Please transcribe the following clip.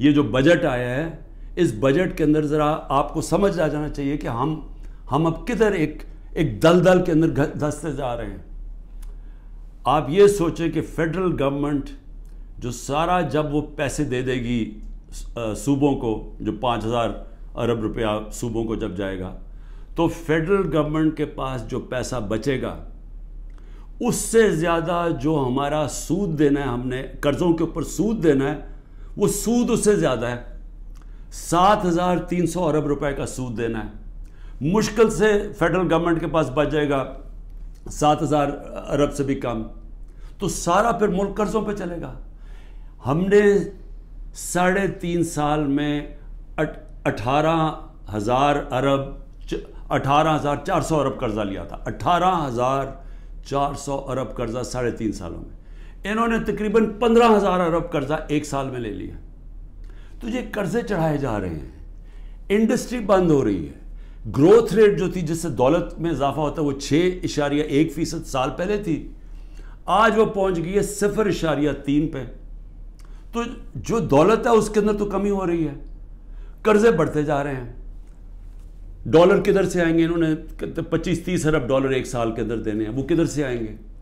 ये जो बजट आया है इस बजट के अंदर ज़रा आपको समझ आ जाना चाहिए कि हम हम अब किधर एक एक दल दल के अंदर धसते जा रहे हैं आप ये सोचें कि फेडरल गवर्नमेंट जो सारा जब वो पैसे दे देगी सूबों को जो पाँच हज़ार अरब रुपया सूबों को जब जाएगा तो फेडरल गवर्नमेंट के पास जो पैसा बचेगा उससे ज़्यादा जो हमारा सूद देना है हमने कर्ज़ों के ऊपर सूद देना है वो सूद उससे ज़्यादा है सात हज़ार तीन सौ अरब रुपए का सूद देना है मुश्किल से फेडरल गवर्नमेंट के पास बच जाएगा सात हज़ार अरब से भी कम तो सारा फिर मुल्क कर्ज़ों पे चलेगा हमने साढ़े तीन साल में अठारह हज़ार अरब अठारह हज़ार चार सौ अरब कर्ज़ा लिया था अठारह हज़ार चार सौ अरब कर्ज़ा साढ़े तीन सालों में इन्होंने तकरीबन पंद्रह हज़ार अरब कर्जा एक साल में ले लिया तो ये कर्जे चढ़ाए जा रहे हैं इंडस्ट्री बंद हो रही है ग्रोथ रेट जो थी जिससे दौलत में इजाफा होता है वो छः इशारिया एक फ़ीसद साल पहले थी आज वो पहुंच गई है सिफर इशारिया तीन पे तो जो दौलत है उसके अंदर तो कमी हो रही है कर्जे बढ़ते जा रहे हैं डॉलर किधर से आएंगे इन्होंने पच्चीस तीस अरब डॉलर एक साल के अंदर देने हैं वो किधर से आएंगे